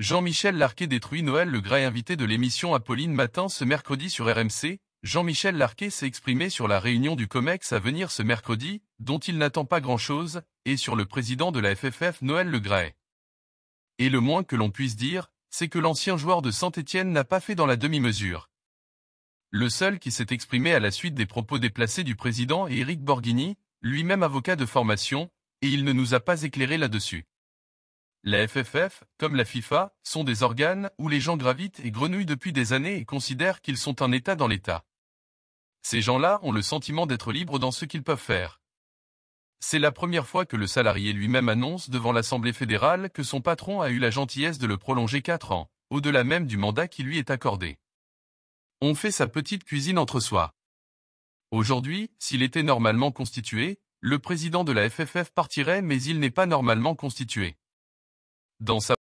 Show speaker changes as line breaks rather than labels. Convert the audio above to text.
Jean-Michel Larquet détruit Noël Le Gray invité de l'émission Apolline Matin ce mercredi sur RMC. Jean-Michel Larquet s'est exprimé sur la réunion du COMEX à venir ce mercredi, dont il n'attend pas grand-chose, et sur le président de la FFF Noël Le Gray. Et le moins que l'on puisse dire, c'est que l'ancien joueur de Saint-Étienne n'a pas fait dans la demi-mesure. Le seul qui s'est exprimé à la suite des propos déplacés du président est Éric Borghini, lui-même avocat de formation, et il ne nous a pas éclairé là-dessus. La FFF, comme la FIFA, sont des organes où les gens gravitent et grenouillent depuis des années et considèrent qu'ils sont un État dans l'État. Ces gens-là ont le sentiment d'être libres dans ce qu'ils peuvent faire. C'est la première fois que le salarié lui-même annonce devant l'Assemblée fédérale que son patron a eu la gentillesse de le prolonger quatre ans, au-delà même du mandat qui lui est accordé. On fait sa petite cuisine entre soi. Aujourd'hui, s'il était normalement constitué, le président de la FFF partirait mais il n'est pas normalement constitué. Dans sa